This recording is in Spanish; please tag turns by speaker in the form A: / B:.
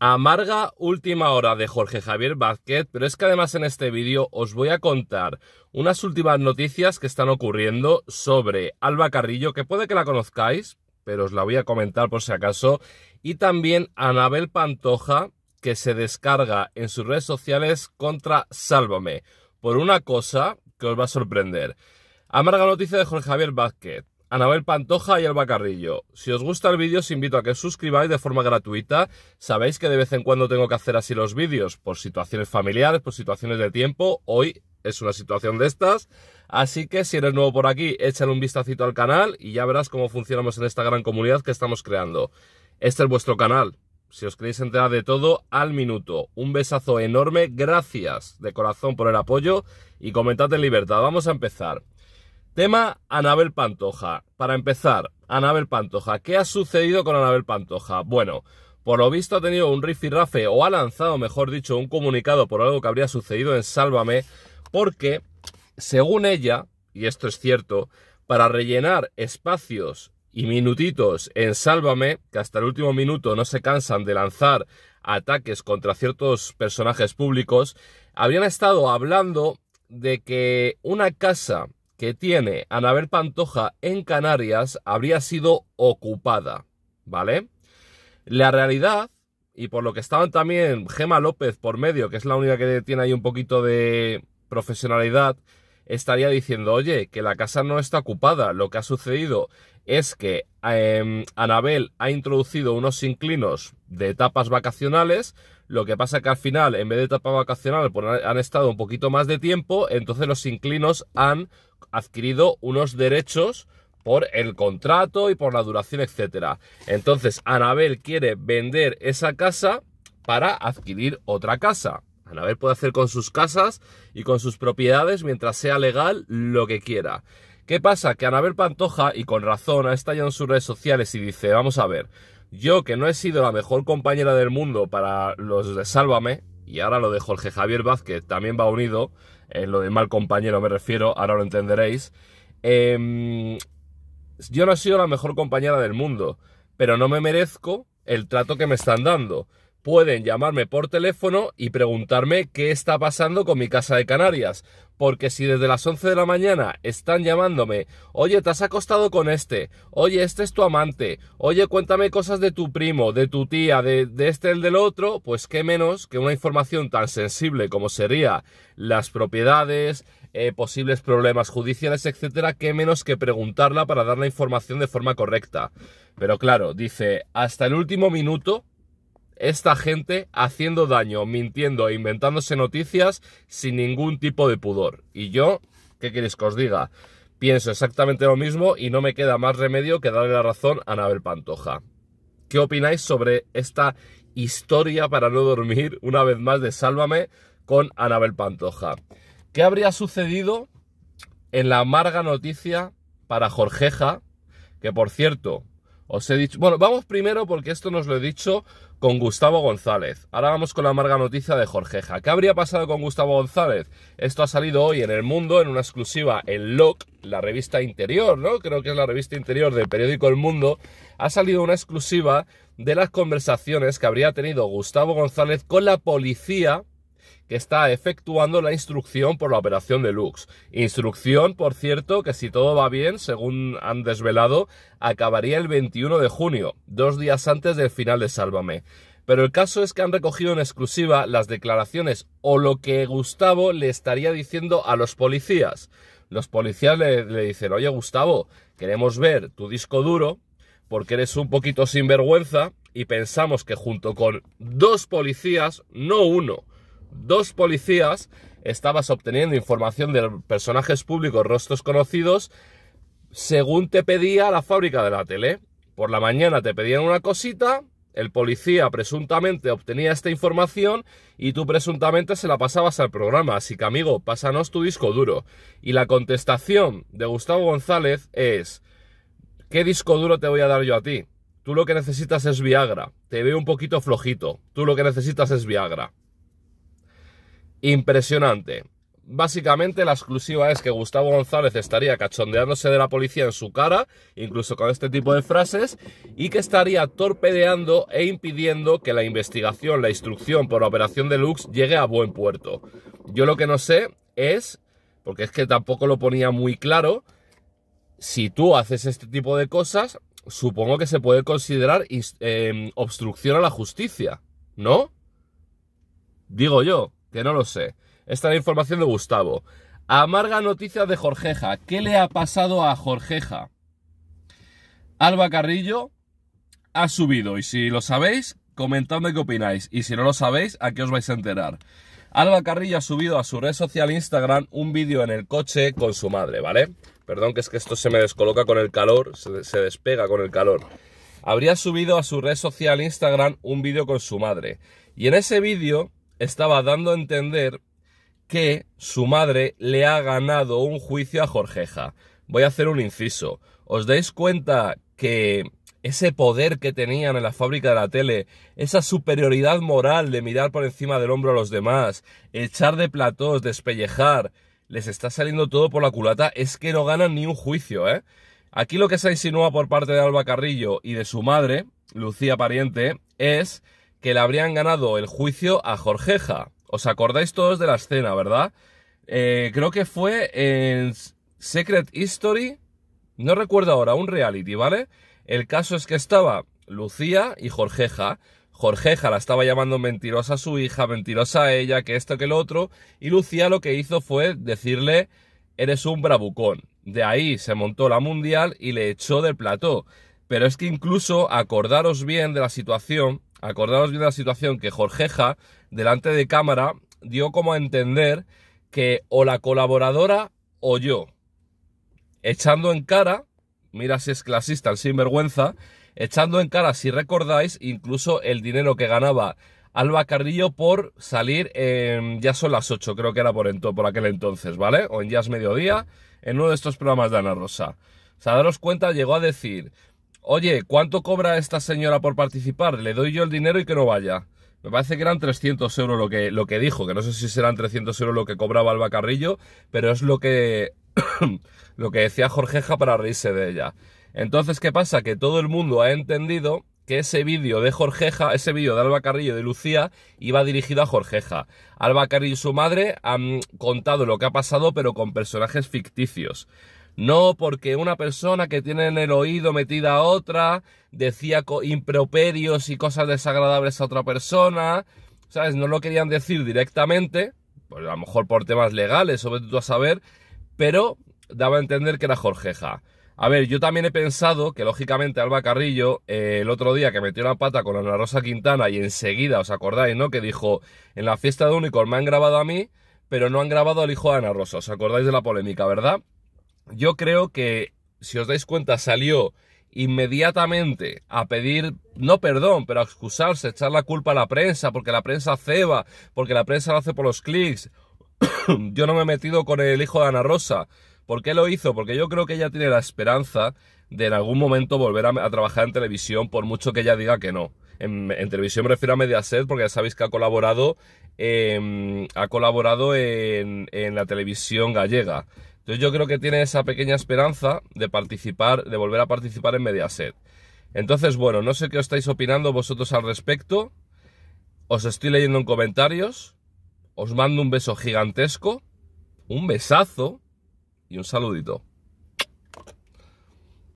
A: Amarga última hora de Jorge Javier Vázquez, pero es que además en este vídeo os voy a contar unas últimas noticias que están ocurriendo sobre Alba Carrillo, que puede que la conozcáis, pero os la voy a comentar por si acaso, y también Anabel Pantoja, que se descarga en sus redes sociales contra Sálvame, por una cosa que os va a sorprender. Amarga noticia de Jorge Javier Vázquez. Anabel Pantoja y Alba Carrillo. Si os gusta el vídeo os invito a que os suscribáis de forma gratuita. Sabéis que de vez en cuando tengo que hacer así los vídeos por situaciones familiares, por situaciones de tiempo. Hoy es una situación de estas. Así que si eres nuevo por aquí, échale un vistacito al canal y ya verás cómo funcionamos en esta gran comunidad que estamos creando. Este es vuestro canal. Si os queréis enterar de todo, al minuto. Un besazo enorme. Gracias de corazón por el apoyo y comentad en libertad. Vamos a empezar. Tema Anabel Pantoja. Para empezar, Anabel Pantoja. ¿Qué ha sucedido con Anabel Pantoja? Bueno, por lo visto ha tenido un rifirrafe o ha lanzado, mejor dicho, un comunicado por algo que habría sucedido en Sálvame, porque, según ella, y esto es cierto, para rellenar espacios y minutitos en Sálvame, que hasta el último minuto no se cansan de lanzar ataques contra ciertos personajes públicos, habrían estado hablando de que una casa que tiene Anabel Pantoja en Canarias habría sido ocupada, ¿vale? La realidad, y por lo que estaban también Gema López por medio, que es la única que tiene ahí un poquito de profesionalidad, estaría diciendo, oye, que la casa no está ocupada. Lo que ha sucedido es que em, Anabel ha introducido unos inclinos de etapas vacacionales, lo que pasa que al final, en vez de etapa vacacional, pues han estado un poquito más de tiempo, entonces los inclinos han adquirido unos derechos por el contrato y por la duración, etcétera. Entonces, Anabel quiere vender esa casa para adquirir otra casa. Anabel puede hacer con sus casas y con sus propiedades, mientras sea legal, lo que quiera. ¿Qué pasa? Que Anabel Pantoja, y con razón, ha estallado en sus redes sociales y dice, vamos a ver, yo, que no he sido la mejor compañera del mundo para los de Sálvame, y ahora lo de Jorge Javier Vázquez también va unido, en eh, lo de mal compañero me refiero, ahora lo entenderéis. Em, yo no he sido la mejor compañera del mundo, pero no me merezco el trato que me están dando pueden llamarme por teléfono y preguntarme qué está pasando con mi casa de Canarias. Porque si desde las 11 de la mañana están llamándome, oye, te has acostado con este, oye, este es tu amante, oye, cuéntame cosas de tu primo, de tu tía, de, este, el del otro, pues qué menos que una información tan sensible como sería las propiedades, eh, posibles problemas judiciales, etcétera, qué menos que preguntarla para dar la información de forma correcta. Pero claro, dice, hasta el último minuto esta gente haciendo daño, mintiendo e inventándose noticias sin ningún tipo de pudor. Y yo, ¿qué queréis que os diga? Pienso exactamente lo mismo y no me queda más remedio que darle la razón a Anabel Pantoja. ¿Qué opináis sobre esta historia para no dormir, una vez más, de Sálvame con Anabel Pantoja? ¿Qué habría sucedido en la amarga noticia para Jorgeja? Que por cierto, os he dicho, bueno, vamos primero porque esto nos lo he dicho con Gustavo González. Ahora vamos con la amarga noticia de Jorgeja. ¿Qué habría pasado con Gustavo González? Esto ha salido hoy en El Mundo en una exclusiva en Loc, la revista interior, ¿no? Creo que es la revista interior del periódico El Mundo. Ha salido una exclusiva de las conversaciones que habría tenido Gustavo González con la policía que está efectuando la instrucción por la operación de Lux. Instrucción, por cierto, que si todo va bien, según han desvelado, acabaría el 21 de junio, dos días antes del final de Sálvame. Pero el caso es que han recogido en exclusiva las declaraciones o lo que Gustavo le estaría diciendo a los policías. Los policías le, dicen, oye Gustavo, queremos ver tu disco duro porque eres un poquito sinvergüenza y pensamos que junto con dos policías, no uno, dos policías, estabas obteniendo información de personajes públicos, rostros conocidos, según te pedía la fábrica de la tele. Por la mañana te pedían una cosita, el policía presuntamente obtenía esta información y tú presuntamente se la pasabas al programa. Así que amigo, pásanos tu disco duro. Y la contestación de Gustavo González es, ¿qué disco duro te voy a dar yo a ti? Tú lo que necesitas es Viagra. Te veo un poquito flojito. Tú lo que necesitas es Viagra impresionante. Básicamente la exclusiva es que Gustavo González estaría cachondeándose de la policía en su cara, incluso con este tipo de frases, y que estaría torpedeando e impidiendo que la investigación, la instrucción por la operación Deluxe llegue a buen puerto. Yo lo que no sé es, porque es que tampoco lo ponía muy claro, si tú haces este tipo de cosas, supongo que se puede considerar em, obstrucción a la justicia, ¿no? Digo yo que no lo sé. Esta es la información de Gustavo. Amarga noticia de Jorgeja. ¿Qué le ha pasado a Jorgeja? Alba Carrillo ha subido y si lo sabéis, comentadme qué opináis. Y si no lo sabéis, ¿a qué os vais a enterar? Alba Carrillo ha subido a su red social Instagram un vídeo en el coche con su madre, ¿vale? Perdón que es que esto se me descoloca con el calor, se despega con el calor. Habría subido a su red social Instagram un vídeo con su madre. Y en ese vídeo estaba dando a entender que su madre le ha ganado un juicio a Jorgeja. Voy a hacer un inciso. ¿Os dais cuenta que ese poder que tenían en la fábrica de la tele, esa superioridad moral de mirar por encima del hombro a los demás, echar de platós, despellejar, les está saliendo todo por la culata, es que no ganan ni un juicio, ¿eh? Aquí lo que se insinúa por parte de Alba Carrillo y de su madre, Lucía Pariente, es que le habrían ganado el juicio a Jorgeja. Os acordáis todos de la escena, ¿verdad? Eh, creo que fue en Secret History, no recuerdo ahora, un reality, ¿vale? El caso es que estaba Lucía y Jorgeja. Jorgeja la estaba llamando mentirosa a su hija, mentirosa a ella, que esto, que lo otro. Y Lucía lo que hizo fue decirle, eres un bravucón. De ahí se montó la mundial y le echó del plató. Pero es que incluso acordaros bien de la situación Acordaos bien de la situación que Jorgeja, delante de cámara, dio como a entender que o la colaboradora o yo. Echando en cara, mira si es clasista, sin sinvergüenza, echando en cara, si recordáis, incluso el dinero que ganaba Alba Carrillo por salir en Ya son las 8, creo que era por, por aquel entonces, ¿vale? O en Ya es mediodía, en uno de estos programas de Ana Rosa. O sea, daros cuenta, llegó a decir oye, ¿cuánto cobra esta señora por participar? Le doy yo el dinero y que no vaya. Me parece que eran 300 euros lo que, lo que dijo, que no sé si serán 300 euros lo que cobraba Alba Carrillo, pero es lo que, lo que decía Jorgeja para reírse de ella. Entonces, ¿qué pasa? Que todo el mundo ha entendido que ese vídeo de Jorgeja, ese vídeo de Alba Carrillo y de Lucía, iba dirigido a Jorgeja. Alba Carrillo y su madre han contado lo que ha pasado, pero con personajes ficticios. No porque una persona que tiene en el oído metida a otra decía improperios y cosas desagradables a otra persona. ¿Sabes? No lo querían decir directamente, pues a lo mejor por temas legales, sobre todo a saber, pero daba a entender que era Jorgeja. A ver, yo también he pensado que lógicamente Alba Carrillo, eh, el otro día que metió la pata con Ana Rosa Quintana y enseguida, ¿os acordáis, no? Que dijo, en la fiesta de Unicorn me han grabado a mí, pero no han grabado al hijo de Ana Rosa. ¿Os acordáis de la polémica, verdad? yo creo que, si os dais cuenta, salió inmediatamente a pedir, no perdón, pero a excusarse, echar la culpa a la prensa, porque la prensa ceba, porque la prensa lo hace por los clics. yo no me he metido con el hijo de Ana Rosa. ¿Por qué lo hizo? Porque yo creo que ella tiene la esperanza de en algún momento volver a, trabajar en televisión, por mucho que ella diga que no. En, televisión me refiero a Mediaset porque ya sabéis que ha colaborado ha colaborado en, en, la televisión gallega entonces yo creo que tiene esa pequeña esperanza de participar, de volver a participar en Mediaset. Entonces, bueno, no sé qué os estáis opinando vosotros al respecto. Os estoy leyendo en comentarios. Os mando un beso gigantesco, un besazo y un saludito.